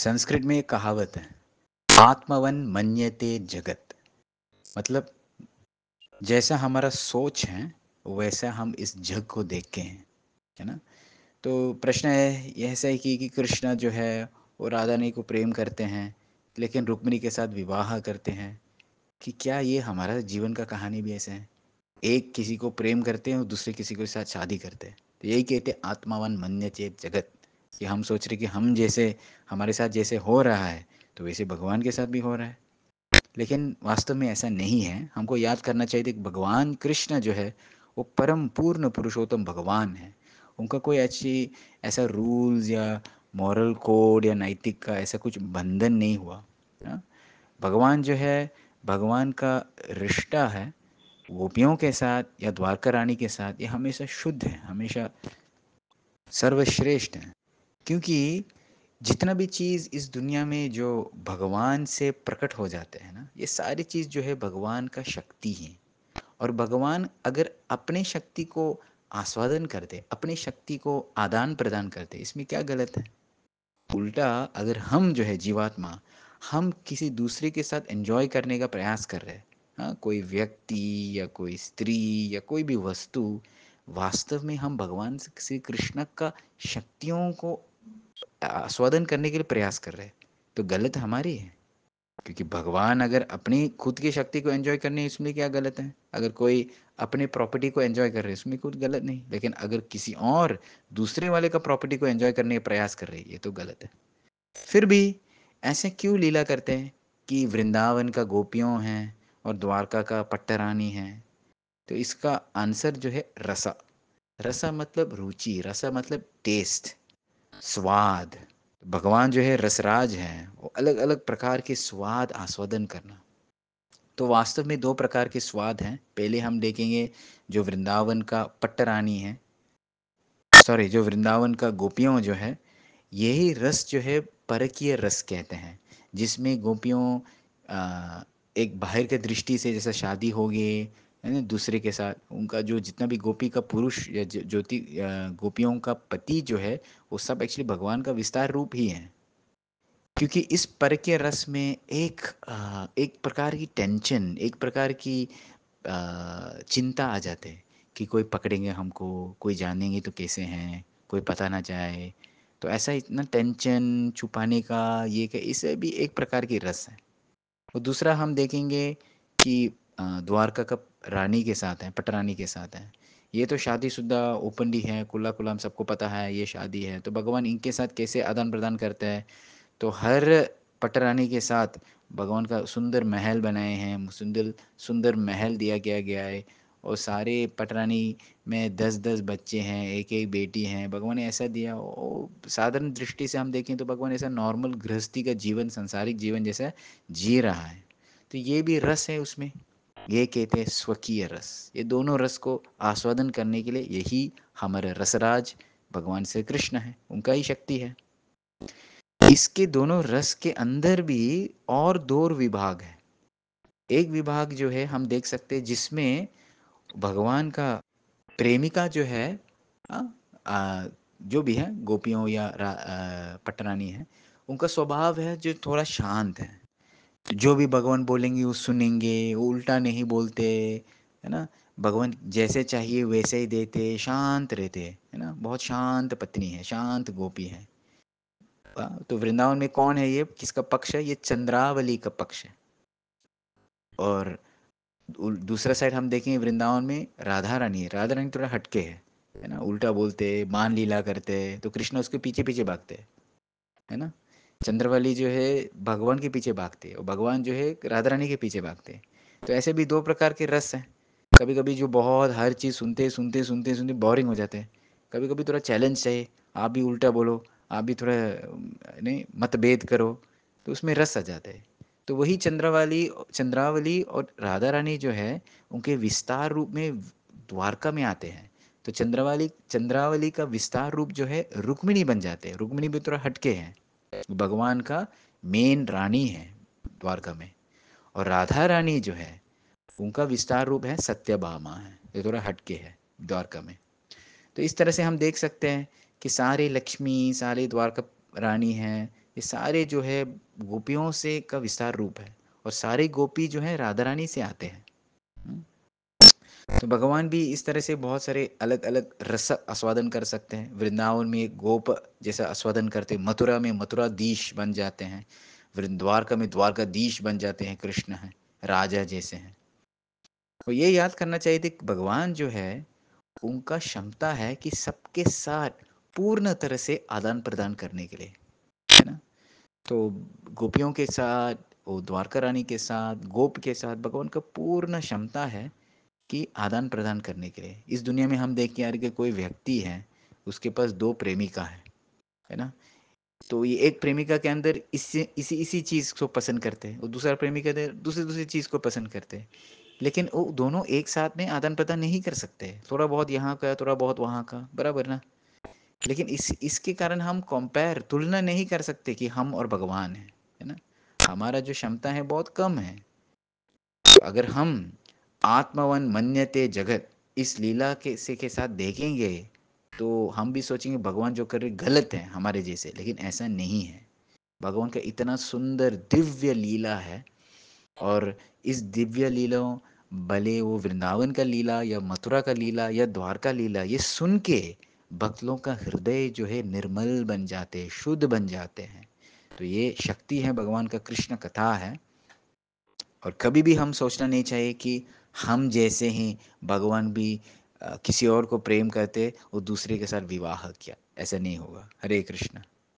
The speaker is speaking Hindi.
संस्कृत में एक कहावत है आत्मवन मन्यते जगत मतलब जैसा हमारा सोच है वैसा हम इस जग को देखते हैं है ना तो प्रश्न है यह ऐसा है कि, कि कृष्ण जो है वो राधानी को प्रेम करते हैं लेकिन रुक्मिणी के साथ विवाह करते हैं कि क्या ये हमारा जीवन का कहानी भी ऐसा है एक किसी को प्रेम करते हैं और दूसरे किसी के साथ शादी करते हैं तो यही कहते आत्मावन मन्य चेत जगत कि हम सोच रहे कि हम जैसे हमारे साथ जैसे हो रहा है तो वैसे भगवान के साथ भी हो रहा है लेकिन वास्तव में ऐसा नहीं है हमको याद करना चाहिए कि भगवान कृष्ण जो है वो परम पूर्ण पुरुषोत्तम भगवान है उनका कोई अच्छी ऐसा रूल्स या मॉरल कोड या नैतिक का ऐसा कुछ बंधन नहीं हुआ ना? हाँ? भगवान जो है भगवान का रिश्ता है गोपियों के साथ या द्वारका रानी के साथ ये हमेशा शुद्ध है हमेशा सर्वश्रेष्ठ है क्योंकि जितना भी चीज़ इस दुनिया में जो भगवान से प्रकट हो जाते हैं ना ये सारी चीज़ जो है भगवान का शक्ति है और भगवान अगर अपने शक्ति को आस्वादन कर दे अपनी शक्ति को आदान प्रदान कर दे इसमें क्या गलत है उल्टा अगर हम जो है जीवात्मा हम किसी दूसरे के साथ एंजॉय करने का प्रयास कर रहे हैं हाँ कोई व्यक्ति या कोई स्त्री या कोई भी वस्तु वास्तव में हम भगवान श्री कृष्ण का शक्तियों को आस्वादन करने के लिए प्रयास कर रहे हैं तो गलत हमारी है क्योंकि भगवान अगर अपनी खुद की शक्ति को एंजॉय करने इसमें क्या गलत है अगर कोई अपने प्रॉपर्टी को एंजॉय कर रहे है इसमें कुछ गलत नहीं लेकिन अगर किसी और दूसरे वाले का प्रॉपर्टी को एंजॉय करने का प्रयास कर रही ये तो गलत है फिर भी ऐसे क्यों लीला करते हैं कि वृंदावन का गोपियों है और द्वारका का पट्टरानी है तो इसका आंसर जो है रसा रसा मतलब रुचि रसा मतलब टेस्ट स्वाद तो भगवान जो है रसराज हैं वो अलग अलग प्रकार के स्वाद आस्वादन करना तो वास्तव में दो प्रकार के स्वाद हैं पहले हम देखेंगे जो वृंदावन का पट्टरानी है सॉरी जो वृंदावन का गोपियों जो है यही रस जो है परकीय रस कहते हैं जिसमें गोपियों एक बाहर के दृष्टि से जैसा शादी होगी है ना दूसरे के साथ उनका जो जितना भी गोपी का पुरुष या ज्योति गोपियों का पति जो है वो सब एक्चुअली भगवान का विस्तार रूप ही है क्योंकि इस पर के रस में एक एक प्रकार की टेंशन एक प्रकार की चिंता आ जाते है कि कोई पकड़ेंगे हमको कोई जानेंगे तो कैसे हैं कोई पता ना जाए तो ऐसा इतना टेंशन छुपाने का ये क्या इसे भी एक प्रकार की रस है और दूसरा हम देखेंगे कि द्वारका का रानी के साथ हैं पटरानी के साथ हैं ये तो शादीशुदा ओपनली है कुल्ला कुल्ला हम सबको पता है ये शादी है तो भगवान इनके साथ कैसे आदान प्रदान करता है तो हर पटरानी के साथ भगवान का सुंदर महल बनाए हैं सुंदर सुंदर महल दिया गया गया है और सारे पटरानी में दस दस बच्चे हैं एक एक बेटी हैं भगवान ने ऐसा दिया और साधारण दृष्टि से हम देखें तो भगवान ऐसा नॉर्मल गृहस्थी का जीवन संसारिक जीवन जैसा जी रहा है तो ये भी रस है उसमें ये कहते हैं स्वकीय रस ये दोनों रस को आस्वादन करने के लिए यही हमारे रसराज भगवान श्री कृष्ण है उनका ही शक्ति है इसके दोनों रस के अंदर भी और दो विभाग है एक विभाग जो है हम देख सकते हैं जिसमें भगवान का प्रेमिका जो है आ, आ, जो भी है गोपियों या पटरानी है उनका स्वभाव है जो थोड़ा शांत है जो भी भगवान बोलेंगे वो सुनेंगे वो उल्टा नहीं बोलते है ना भगवान जैसे चाहिए वैसे ही देते शांत रहते है ना बहुत शांत पत्नी है शांत गोपी है हाँ, तो वृंदावन में कौन है ये किसका पक्ष है ये चंद्रावली का पक्ष है और दूसरा साइड हम देखें वृंदावन में राधा रानी है राधा रानी थोड़ा हटके है है ना उल्टा बोलते मान लीला करते तो कृष्ण उसके पीछे पीछे भागते है ना चंद्रवली जो है भगवान के पीछे भागते हैं और भगवान जो है राधा रानी के पीछे भागते हैं तो ऐसे भी दो प्रकार के रस हैं कभी कभी जो बहुत हर चीज़ सुनते सुनते सुनते सुनते बोरिंग हो जाते हैं कभी कभी थोड़ा चैलेंज चाहिए आप भी उल्टा बोलो आप भी थोड़ा नहीं मतभेद करो तो उसमें रस आ जाता है तो वही चंद्रावली चंद्रावली और राधा रानी जो है उनके विस्तार रूप में द्वारका में आते हैं तो चंद्रावली चंद्रावली का विस्तार रूप जो है रुक्मिणी बन जाते हैं रुक्मिणी भी थोड़ा हटके हैं भगवान का मेन रानी है द्वारका में और राधा रानी जो है उनका विस्तार रूप है सत्यभामा है ये थोड़ा हटके है द्वारका में तो इस तरह से हम देख सकते हैं कि सारे लक्ष्मी सारे द्वारका रानी हैं ये सारे जो है गोपियों से का विस्तार रूप है और सारे गोपी जो है राधा रानी से आते हैं तो भगवान भी इस तरह से बहुत सारे अलग अलग रस आस्वादन कर सकते हैं वृंदावन में गोप जैसा आस्वादन करते हैं मथुरा में मथुरा दीश बन जाते हैं वृंद्वारका में द्वारकाधीश बन जाते हैं कृष्ण हैं राजा जैसे हैं तो ये याद करना चाहिए कि भगवान जो है उनका क्षमता है कि सबके साथ पूर्ण तरह से आदान प्रदान करने के लिए है ना तो गोपियों के साथ वो द्वारका रानी के साथ गोप के साथ भगवान का पूर्ण क्षमता है की आदान प्रदान करने के लिए इस दुनिया में हम देख के आ रहे कोई व्यक्ति है उसके पास दो प्रेमिका है है ना तो ये एक प्रेमिका के अंदर इस, इसी इसी चीज़ को पसंद करते हैं और दूसरा प्रेमिका के दूसरी दूसरी चीज़ को पसंद करते हैं लेकिन वो दोनों एक साथ में आदान प्रदान नहीं कर सकते थोड़ा बहुत यहाँ का थोड़ा बहुत वहाँ का बराबर ना लेकिन इस इसके कारण हम कंपेयर तुलना नहीं कर सकते कि हम और भगवान हैं है ना हमारा जो क्षमता है बहुत कम है तो अगर हम आत्मवन मन्यते जगत इस लीला के से के साथ देखेंगे तो हम भी सोचेंगे भगवान जो कर रहे गलत है हमारे जैसे लेकिन ऐसा नहीं है भगवान का इतना सुंदर दिव्य लीला है और इस दिव्य लीला भले वो वृंदावन का लीला या मथुरा का लीला या द्वारका लीला ये सुन के भक्तों का हृदय जो है निर्मल बन जाते शुद्ध बन जाते हैं तो ये शक्ति है भगवान का कृष्ण कथा है और कभी भी हम सोचना नहीं चाहिए कि हम जैसे ही भगवान भी किसी और को प्रेम करते और दूसरे के साथ विवाह किया ऐसा नहीं होगा हरे कृष्णा